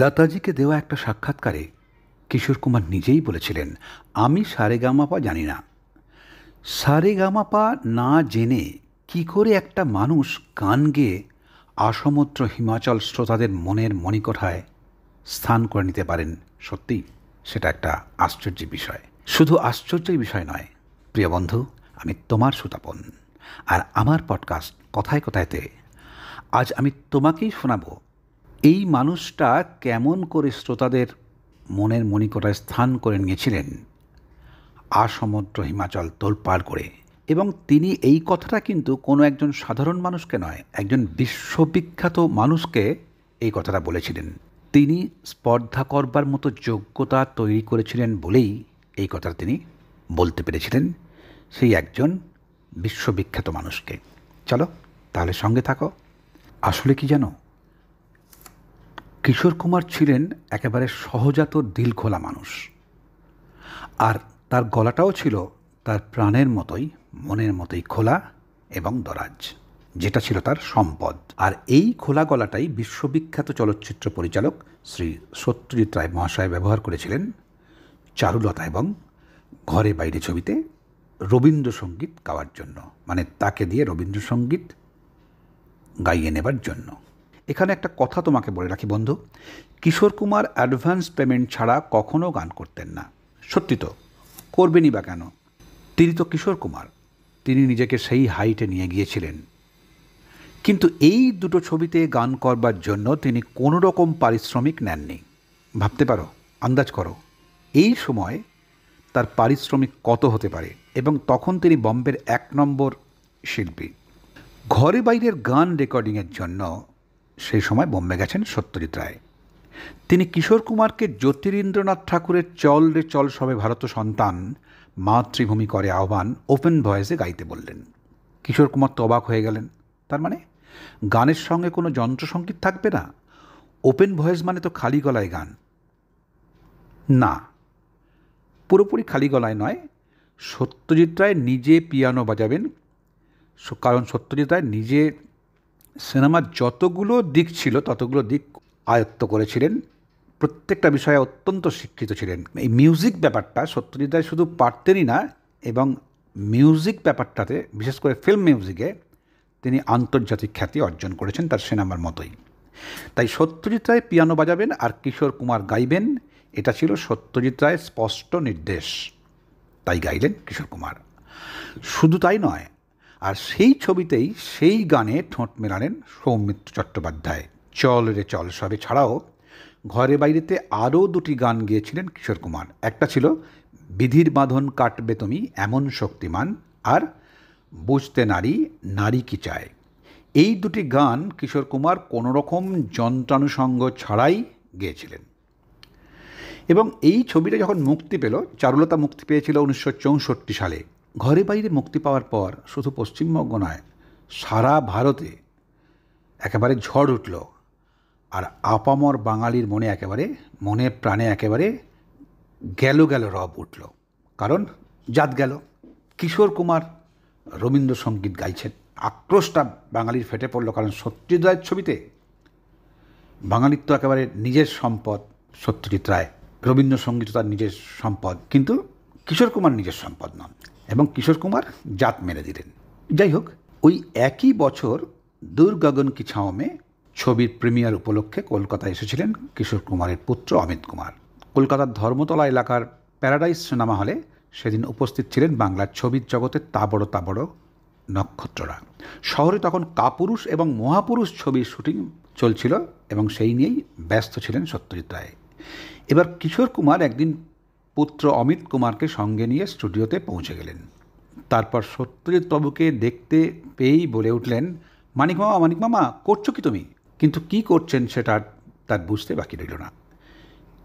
লতাজিকে দেওয়া একটা সাক্ষাৎকারে কিশোর কুমার নিজেই বলেছিলেন আমি সারেগামাপা জানি না সারেগামাপা না জেনে কি করে একটা মানুষ গান গেয়ে আসমত্র হিমাচল শ্রোতাদের মনের মণিকোঠায় স্থান করে নিতে পারেন সত্যি সেটা একটা আশ্চর্যের বিষয় শুধু আশ্চর্যের বিষয় নয় প্রিয় বন্ধু আমি তোমার সুতাপন আর আমার পডকাস্ট কথায় কথায়তে আজ আমি তোমাকেই শোনাবো এই মানুষটা কেমন করে শ্রোতাদের মনের মণিকটায় স্থান করে নিয়েছিলেন আসমুদ্র হিমাচল তোলপাড় করে এবং তিনি এই কথাটা কিন্তু কোনো একজন সাধারণ মানুষকে নয় একজন বিশ্ববিখ্যাত মানুষকে এই কথাটা বলেছিলেন তিনি স্পর্ধা করবার মতো যোগ্যতা তৈরি করেছিলেন বলেই এই কথাটা তিনি বলতে পেরেছিলেন সেই একজন বিশ্ববিখ্যাত মানুষকে চলো তাহলে সঙ্গে থাকো আসলে কি জানো কিশোর কুমার ছিলেন একেবারে সহজাত দিলখোলা মানুষ আর তার গলাটাও ছিল তার প্রাণের মতোই মনের মতোই খোলা এবং দরাজ যেটা ছিল তার সম্পদ আর এই খোলা গলাটাই বিশ্ববিখ্যাত চলচ্চিত্র পরিচালক শ্রী সত্যজিৎ রায় মহাশয় ব্যবহার করেছিলেন চারুলতা এবং ঘরে বাইরে ছবিতে রবীন্দ্রসঙ্গীত গাওয়ার জন্য মানে তাকে দিয়ে রবীন্দ্রসঙ্গীত গাইয়ে নেবার জন্য এখানে একটা কথা তোমাকে বলে রাখি বন্ধু কিশোর কুমার অ্যাডভান্স পেমেন্ট ছাড়া কখনও গান করতেন না সত্যি তো করবেনই বা কেন তিনি তো কিশোর কুমার তিনি নিজেকে সেই হাইটে নিয়ে গিয়েছিলেন কিন্তু এই দুটো ছবিতে গান করবার জন্য তিনি কোনো রকম পারিশ্রমিক নেননি ভাবতে পারো আন্দাজ করো এই সময় তার পারিশ্রমিক কত হতে পারে এবং তখন তিনি বম্বের এক নম্বর শিল্পী ঘরে বাইরের গান রেকর্ডিংয়ের জন্য সেই সময় বোম্বে গেছেন সত্যজিৎ রায় তিনি কিশোর কুমারকে জ্যোতিরীন্দ্রনাথ ঠাকুরের চল রে চল সবে ভারত সন্তান মাতৃভূমি করে আহ্বান ওপেন ভয়েসে গাইতে বললেন কিশোর কুমার তো অবাক হয়ে গেলেন তার মানে গানের সঙ্গে কোনো যন্ত্রসঙ্গীত থাকবে না ওপেন ভয়েস মানে তো খালি গলায় গান না পুরোপুরি খালি গলায় নয় সত্যজিৎ রায় নিজে পিয়ানো বাজাবেন কারণ সত্যজিৎ রায় নিজে সিনেমার যতগুলো দিক ছিল ততগুলো দিক আয়ত্ত করেছিলেন প্রত্যেকটা বিষয়ে অত্যন্ত শিক্ষিত ছিলেন এই মিউজিক ব্যাপারটা সত্যজিৎ রায় শুধু পারতেনই না এবং মিউজিক ব্যাপারটাতে বিশেষ করে ফিল্ম মিউজিকে তিনি আন্তর্জাতিক খ্যাতি অর্জন করেছেন তার সিনেমার মতোই তাই সত্যজিৎ রায় পিয়ানো বাজাবেন আর কিশোর কুমার গাইবেন এটা ছিল সত্যজিৎ রায়ের স্পষ্ট নির্দেশ তাই গাইলেন কিশোর কুমার শুধু তাই নয় আর সেই ছবিতেই সেই গানে ঠোঁট মেলালেন সৌমিত্র চট্টোপাধ্যায় চল রে চল সবে ছাড়াও ঘরে বাইরেতে আরও দুটি গান গেয়েছিলেন কিশোর কুমার একটা ছিল বিধির বাঁধন কাটবে তুমি এমন শক্তিমান আর বুঝতে নারী নারী কি চায় এই দুটি গান কিশোর কুমার কোনো রকম যন্ত্রানুষঙ্গ ছাড়াই গেয়েছিলেন এবং এই ছবিটা যখন মুক্তি পেল চারুলতা মুক্তি পেয়েছিল উনিশশো সালে ঘরে বাইরে মুক্তি পাওয়ার পর শুধু পশ্চিমবঙ্গ নয় সারা ভারতে একেবারে ঝড় উঠল আর আপামর বাঙালির মনে একেবারে মনে প্রাণে একেবারে গেল গেল রব উঠল কারণ জাত গেল কিশোর কুমার রবীন্দ্রসঙ্গীত গাইছেন আক্রোশটা বাঙালির ফেটে পড়ল কারণ সত্যজিৎ ছবিতে বাঙালির তো একেবারে নিজের সম্পদ সত্যজিৎ রায় রবীন্দ্রসঙ্গীত তার নিজের সম্পদ কিন্তু কিশোর কুমার নিজের সম্পদ নন এবং কিশোর কুমার জাত মেরে দিলেন যাই হোক ওই একই বছর দূর কি ছাওমে ছবির প্রিমিয়ার উপলক্ষে কলকাতায় এসেছিলেন কিশোর কুমারের পুত্র অমিত কুমার কলকাতার ধর্মতলা এলাকার প্যারাডাইস সিনেমা হলে সেদিন উপস্থিত ছিলেন বাংলার ছবির জগতের তাবড় তাবড় নক্ষত্ররা শহরে তখন কাপুরুষ এবং মহাপুরুষ ছবির শুটিং চলছিল এবং সেই নিয়েই ব্যস্ত ছিলেন সত্যজিৎ রায় এবার কিশোর কুমার একদিন পুত্র অমিত কুমারকে সঙ্গে নিয়ে স্টুডিওতে পৌঁছে গেলেন তারপর সত্যজিৎ বাবুকে দেখতে পেয়েই বলে উঠলেন মানিক মামা মানিক মামা করছো কি তুমি কিন্তু কি করছেন সেটা তার বুঝতে বাকি রইল না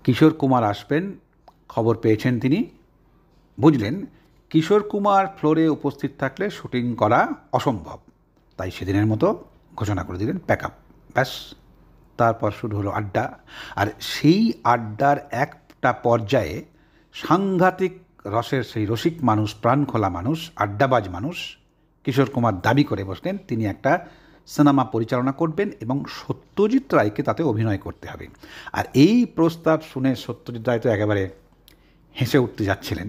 কিশোর কুমার আসবেন খবর পেয়েছেন তিনি বুঝলেন কিশোর কুমার ফ্লোরে উপস্থিত থাকলে শুটিং করা অসম্ভব তাই সেদিনের মতো ঘোষণা করে দিলেন প্যাক আপ ব্যাস তারপর শুরু হলো আড্ডা আর সেই আড্ডার একটা পর্যায়ে সাংঘাতিক রসের সেই রসিক মানুষ প্রাণখোলা মানুষ আড্ডাবাজ মানুষ কিশোর কুমার দাবি করে বসলেন তিনি একটা সিনেমা পরিচালনা করবেন এবং সত্যজিৎ রায়কে তাতে অভিনয় করতে হবে আর এই প্রস্তাব শুনে সত্যজিৎ রায় তো একেবারে হেসে উঠতে যাচ্ছিলেন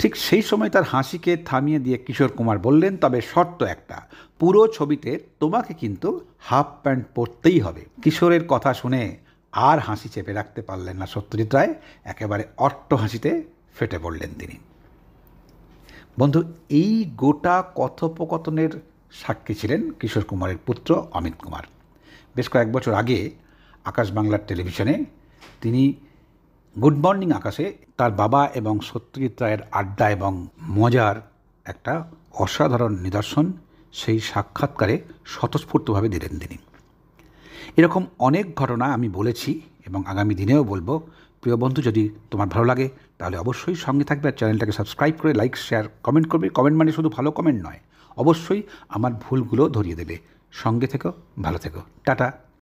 ঠিক সেই সময় তার হাসিকে থামিয়ে দিয়ে কিশোর কুমার বললেন তবে শর্ত একটা পুরো ছবিতে তোমাকে কিন্তু হাফ প্যান্ট পরতেই হবে কিশোরের কথা শুনে আর হাসি চেপে রাখতে পারলেন না সত্যজিৎ রায় একেবারে অট্ট হাসিতে ফেটে পড়লেন তিনি বন্ধু এই গোটা কথোপকথনের সাক্ষী ছিলেন কিশোর কুমারের পুত্র অমিত কুমার বেশ কয়েক বছর আগে আকাশ বাংলার টেলিভিশনে তিনি গুড মর্নিং আকাশে তার বাবা এবং সত্যজিৎ রায়ের আড্ডা এবং মজার একটা অসাধারণ নিদর্শন সেই সাক্ষাৎকারে স্বতঃস্ফূর্তভাবে দিলেন তিনি এরকম অনেক ঘটনা আমি বলেছি এবং আগামী দিনেও বলবো প্রিয় বন্ধু যদি তোমার ভালো লাগে তাহলে অবশ্যই সঙ্গে থাকবে আর চ্যানেলটাকে সাবস্ক্রাইব করে লাইক শেয়ার কমেন্ট করবে কমেন্ট মানে শুধু ভালো কমেন্ট নয় অবশ্যই আমার ভুলগুলো ধরিয়ে দেবে সঙ্গে থেকো ভালো থেকো টাটা